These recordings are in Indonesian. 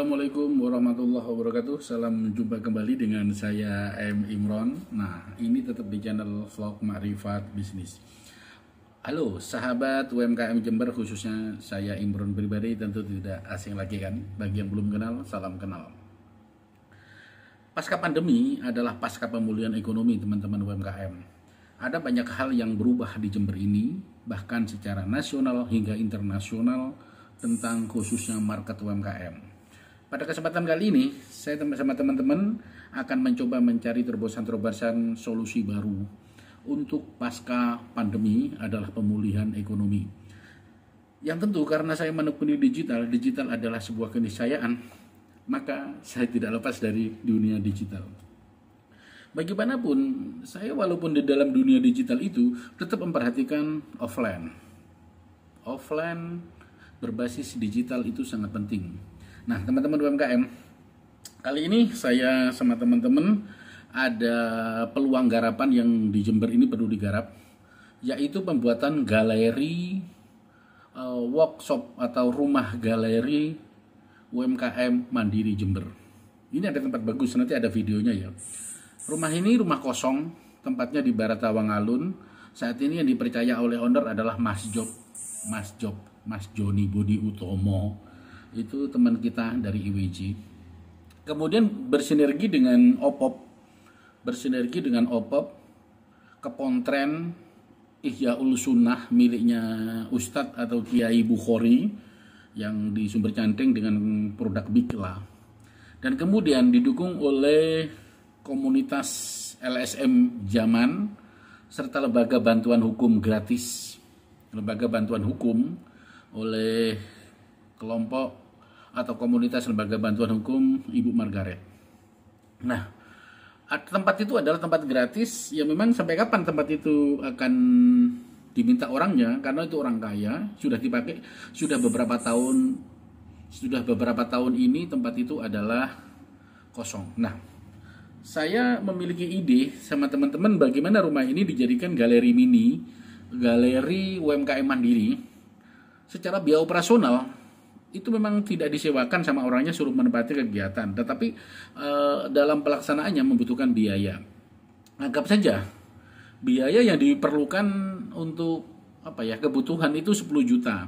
Assalamualaikum warahmatullahi wabarakatuh Salam jumpa kembali dengan saya M. Imron Nah ini tetap di channel vlog Makrifat Bisnis Halo sahabat UMKM Jember khususnya saya Imron pribadi tentu tidak asing lagi kan Bagi yang belum kenal salam kenal Pasca pandemi adalah pasca pemulihan ekonomi teman-teman UMKM Ada banyak hal yang berubah di Jember ini Bahkan secara nasional hingga internasional tentang khususnya market UMKM pada kesempatan kali ini, saya sama teman-teman akan mencoba mencari terobosan-terobosan solusi baru untuk pasca pandemi adalah pemulihan ekonomi. Yang tentu karena saya menekuni digital, digital adalah sebuah keniscayaan, maka saya tidak lepas dari dunia digital. Bagaimanapun, saya walaupun di dalam dunia digital itu tetap memperhatikan offline. Offline berbasis digital itu sangat penting Nah, teman-teman UMKM, kali ini saya sama teman-teman ada peluang garapan yang di Jember ini perlu digarap, yaitu pembuatan galeri uh, workshop atau rumah galeri UMKM Mandiri Jember. Ini ada tempat bagus, nanti ada videonya ya. Rumah ini rumah kosong, tempatnya di Barat Tawangalun. Saat ini yang dipercaya oleh owner adalah Mas Job, Mas Job, Mas Joni Budi Utomo itu teman kita dari IWG. Kemudian bersinergi dengan OPOP, bersinergi dengan OPOP, kepontren Ul Sunnah miliknya Ustadz atau Kiai Bukhari yang di Sumber Canteng dengan produk Bikla. Dan kemudian didukung oleh komunitas LSM Zaman serta lembaga bantuan hukum gratis, lembaga bantuan hukum oleh kelompok atau komunitas lembaga bantuan hukum Ibu Margaret. Nah, tempat itu adalah tempat gratis ya memang sampai kapan tempat itu akan diminta orangnya karena itu orang kaya sudah dipakai sudah beberapa tahun sudah beberapa tahun ini tempat itu adalah kosong. Nah, saya memiliki ide sama teman-teman bagaimana rumah ini dijadikan galeri mini, galeri UMKM mandiri secara biaya operasional itu memang tidak disewakan sama orangnya suruh menempati kegiatan, tetapi e, dalam pelaksanaannya membutuhkan biaya. Anggap saja biaya yang diperlukan untuk apa ya kebutuhan itu 10 juta.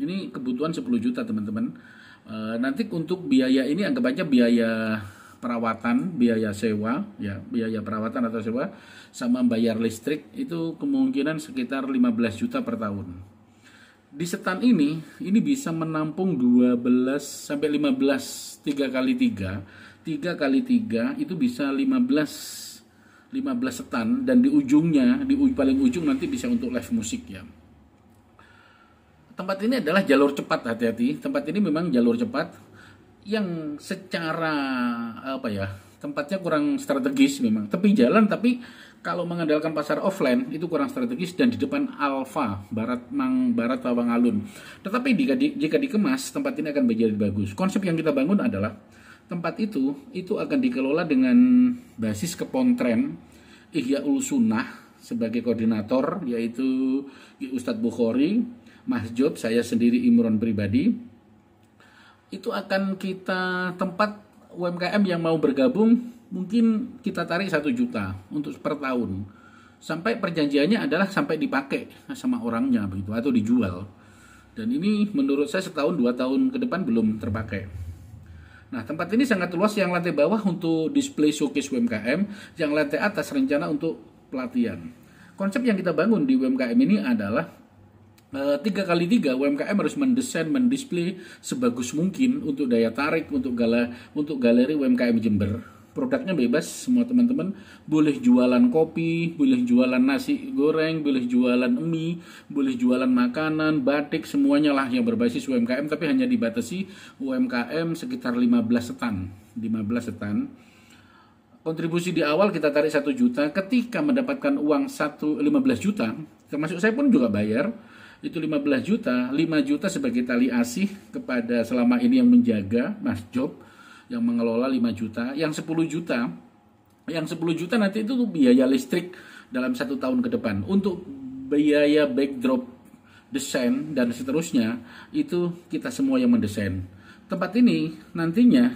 Ini kebutuhan 10 juta teman-teman. E, nanti untuk biaya ini anggap aja biaya perawatan, biaya sewa, ya biaya perawatan atau sewa sama bayar listrik itu kemungkinan sekitar 15 juta per tahun di setan ini ini bisa menampung 12 sampai 15 3 kali 3 3 kali 3 itu bisa 15 15 setan dan di ujungnya di paling ujung nanti bisa untuk live musik ya tempat ini adalah jalur cepat hati-hati tempat ini memang jalur cepat yang secara apa ya tempatnya kurang strategis memang tepi jalan tapi kalau mengandalkan pasar offline itu kurang strategis dan di depan Alfa Barat Mang Barat Tawang Alun tetapi jika, di, jika dikemas tempat ini akan menjadi bagus konsep yang kita bangun adalah tempat itu itu akan dikelola dengan basis kepontren Ul Sunnah sebagai koordinator yaitu Ustadz Bukhari Mas Job saya sendiri Imron pribadi itu akan kita tempat UMKM yang mau bergabung mungkin kita tarik satu juta untuk per tahun sampai perjanjiannya adalah sampai dipakai sama orangnya begitu atau dijual dan ini menurut saya setahun dua tahun ke depan belum terpakai nah tempat ini sangat luas yang lantai bawah untuk display showcase UMKM yang lantai atas rencana untuk pelatihan konsep yang kita bangun di UMKM ini adalah Eh, tiga kali tiga UMKM harus mendesain, mendisplay sebagus mungkin untuk daya tarik untuk gala untuk galeri UMKM Jember. Produknya bebas, semua teman-teman boleh jualan kopi, boleh jualan nasi goreng, boleh jualan mie, boleh jualan makanan, batik, semuanya lah yang berbasis UMKM tapi hanya dibatasi UMKM sekitar 15 setan, 15 setan kontribusi di awal kita tarik satu juta ketika mendapatkan uang satu 15 juta termasuk saya pun juga bayar itu 15 juta, 5 juta sebagai tali asih kepada selama ini yang menjaga Mas Job yang mengelola 5 juta, yang 10 juta, yang 10 juta nanti itu biaya listrik dalam satu tahun ke depan untuk biaya backdrop desain dan seterusnya itu kita semua yang mendesain tempat ini nantinya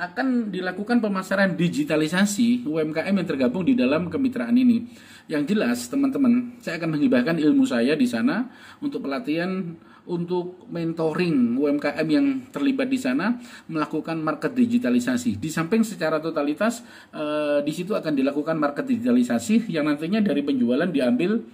akan dilakukan pemasaran digitalisasi UMKM yang tergabung di dalam kemitraan ini. Yang jelas, teman-teman, saya akan menghibahkan ilmu saya di sana untuk pelatihan untuk mentoring UMKM yang terlibat di sana melakukan market digitalisasi. Di samping secara totalitas eh, di situ akan dilakukan market digitalisasi yang nantinya dari penjualan diambil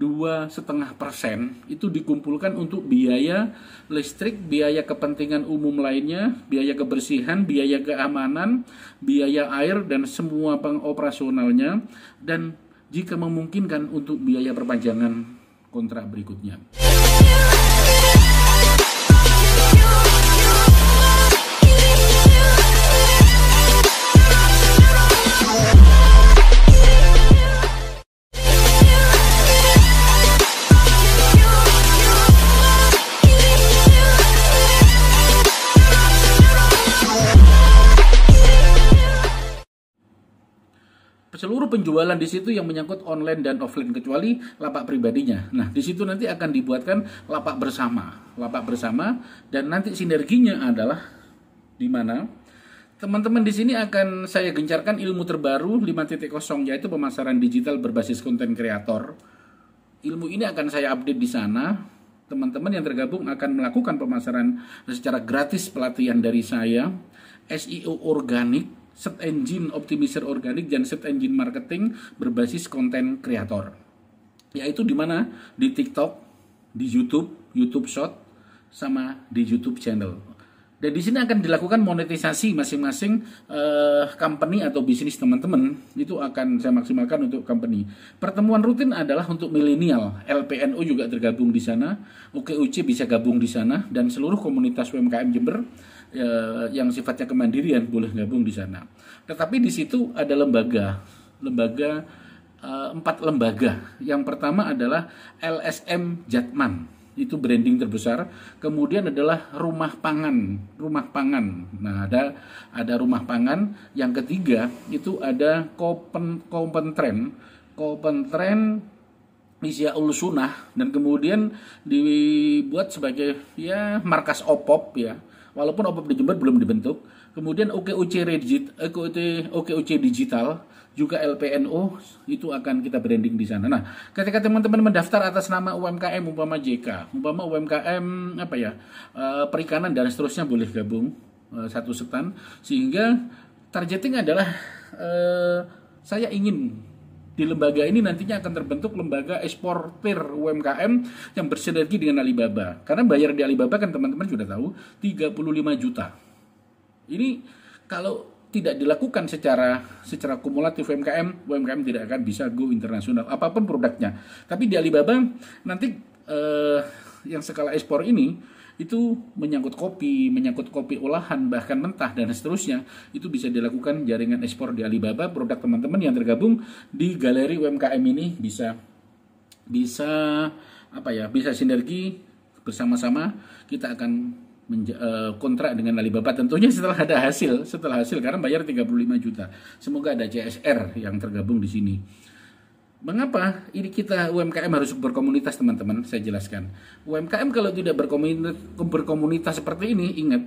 dua setengah persen itu dikumpulkan untuk biaya listrik, biaya kepentingan umum lainnya, biaya kebersihan, biaya keamanan, biaya air dan semua pengoperasionalnya dan jika memungkinkan untuk biaya perpanjangan kontrak berikutnya. seluruh penjualan di situ yang menyangkut online dan offline kecuali lapak pribadinya. Nah, di situ nanti akan dibuatkan lapak bersama, lapak bersama dan nanti sinerginya adalah di mana Teman-teman di sini akan saya gencarkan ilmu terbaru 5.0 yaitu pemasaran digital berbasis konten kreator. Ilmu ini akan saya update di sana. Teman-teman yang tergabung akan melakukan pemasaran secara gratis pelatihan dari saya SEO organik set engine optimizer organik dan set engine marketing berbasis konten kreator. Yaitu di mana? Di TikTok, di YouTube, YouTube Short, sama di YouTube channel. Dan di sini akan dilakukan monetisasi masing-masing uh, company atau bisnis teman-teman itu akan saya maksimalkan untuk company. Pertemuan rutin adalah untuk milenial, lpnu juga tergabung di sana, UKUC bisa gabung di sana dan seluruh komunitas UMKM Jember eh, yang sifatnya kemandirian boleh gabung di sana. Tetapi di situ ada lembaga, lembaga eh, empat lembaga. Yang pertama adalah LSM Jatman itu branding terbesar. Kemudian adalah rumah pangan, rumah pangan. Nah, ada ada rumah pangan. Yang ketiga itu ada Kopen Kopentren, Kopentren Ulus Sunnah dan kemudian dibuat sebagai ya markas opop ya walaupun OPOP di Jember belum dibentuk. Kemudian OKUC Digit, eh, OKUC Digital juga LPNO itu akan kita branding di sana. Nah, ketika teman-teman mendaftar atas nama UMKM umpama JK, umpama UMKM apa ya eh, perikanan dan seterusnya boleh gabung eh, satu setan sehingga targeting adalah saya ingin di lembaga ini nantinya akan terbentuk lembaga eksportir UMKM yang bersinergi dengan Alibaba. Karena bayar di Alibaba kan teman-teman sudah tahu 35 juta. Ini kalau tidak dilakukan secara secara kumulatif UMKM, UMKM tidak akan bisa go internasional apapun produknya. Tapi di Alibaba nanti eh, yang skala ekspor ini itu menyangkut kopi, menyangkut kopi olahan bahkan mentah dan seterusnya itu bisa dilakukan jaringan ekspor di Alibaba produk teman-teman yang tergabung di galeri UMKM ini bisa bisa apa ya bisa sinergi bersama-sama kita akan eh, kontrak dengan Alibaba tentunya setelah ada hasil setelah hasil karena bayar 35 juta semoga ada CSR yang tergabung di sini Mengapa ini kita UMKM harus berkomunitas teman-teman? Saya jelaskan. UMKM kalau tidak berkomunitas, berkomunitas seperti ini, ingat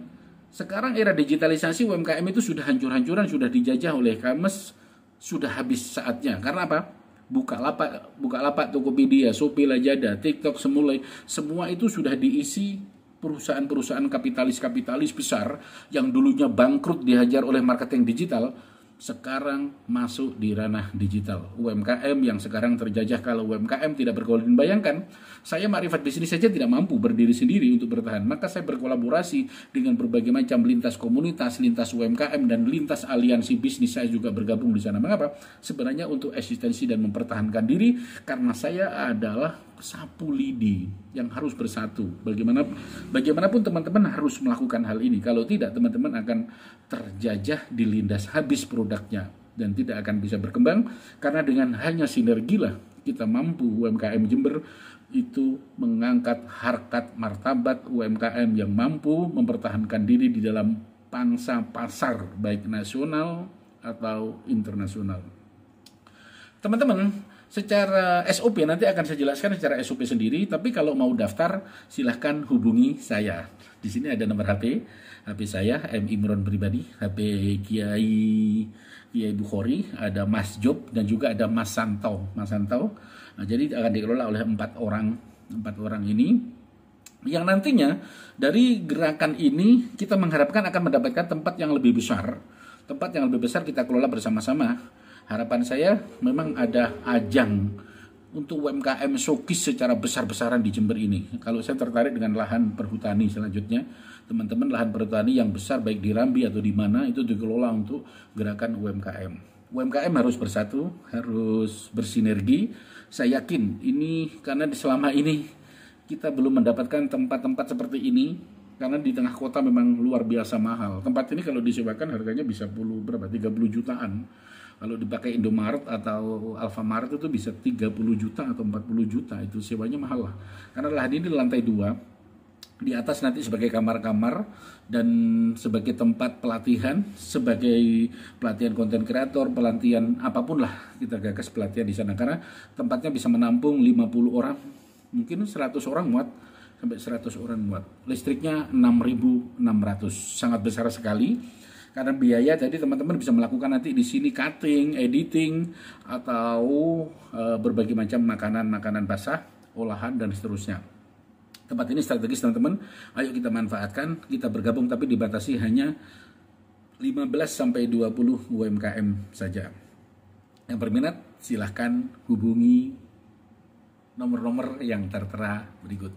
sekarang era digitalisasi UMKM itu sudah hancur-hancuran, sudah dijajah oleh Kames, sudah habis saatnya. Karena apa? Buka lapak, buka lapak Tokopedia, Shopee, Lazada, TikTok, semula semua itu sudah diisi perusahaan-perusahaan kapitalis-kapitalis besar yang dulunya bangkrut dihajar oleh marketing digital sekarang masuk di ranah digital. UMKM yang sekarang terjajah kalau UMKM tidak berkoordinasi. Bayangkan, saya marifat bisnis saja tidak mampu berdiri sendiri untuk bertahan. Maka saya berkolaborasi dengan berbagai macam lintas komunitas, lintas UMKM, dan lintas aliansi bisnis. Saya juga bergabung di sana. Mengapa? Sebenarnya untuk eksistensi dan mempertahankan diri, karena saya adalah sapu lidi yang harus bersatu. Bagaimana bagaimanapun teman-teman harus melakukan hal ini. Kalau tidak teman-teman akan terjajah dilindas habis produknya dan tidak akan bisa berkembang karena dengan hanya sinergilah kita mampu UMKM Jember itu mengangkat harkat martabat UMKM yang mampu mempertahankan diri di dalam pangsa pasar baik nasional atau internasional. Teman-teman, secara SOP nanti akan saya jelaskan secara SOP sendiri tapi kalau mau daftar silahkan hubungi saya di sini ada nomor HP HP saya M Imron pribadi HP Kiai Kiai Bukhari ada Mas Job dan juga ada Mas Santo Mas Santo nah, jadi akan dikelola oleh empat orang empat orang ini yang nantinya dari gerakan ini kita mengharapkan akan mendapatkan tempat yang lebih besar tempat yang lebih besar kita kelola bersama-sama harapan saya memang ada ajang untuk UMKM showcase secara besar-besaran di Jember ini. Kalau saya tertarik dengan lahan perhutani selanjutnya, teman-teman lahan perhutani yang besar baik di Rambi atau di mana itu dikelola untuk gerakan UMKM. UMKM harus bersatu, harus bersinergi. Saya yakin ini karena selama ini kita belum mendapatkan tempat-tempat seperti ini karena di tengah kota memang luar biasa mahal. Tempat ini kalau disewakan harganya bisa puluh berapa 30 jutaan kalau dipakai Indomaret atau Alfamart itu bisa 30 juta atau 40 juta itu sewanya mahal lah. Karena lahan ini lantai dua, di atas nanti sebagai kamar-kamar dan sebagai tempat pelatihan, sebagai pelatihan konten kreator, pelatihan apapun lah kita gagas pelatihan di sana karena tempatnya bisa menampung 50 orang, mungkin 100 orang muat sampai 100 orang muat. Listriknya 6.600, sangat besar sekali karena biaya jadi teman-teman bisa melakukan nanti di sini cutting, editing atau e, berbagai macam makanan-makanan basah, olahan dan seterusnya. Tempat ini strategis teman-teman. Ayo kita manfaatkan, kita bergabung tapi dibatasi hanya 15 sampai 20 UMKM saja. Yang berminat silahkan hubungi nomor-nomor yang tertera berikut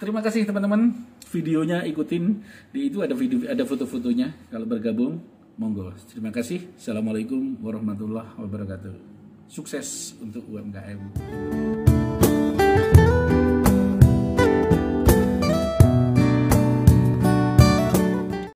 terima kasih teman-teman videonya ikutin di itu ada video ada foto-fotonya kalau bergabung monggo terima kasih assalamualaikum warahmatullahi wabarakatuh sukses untuk UMKM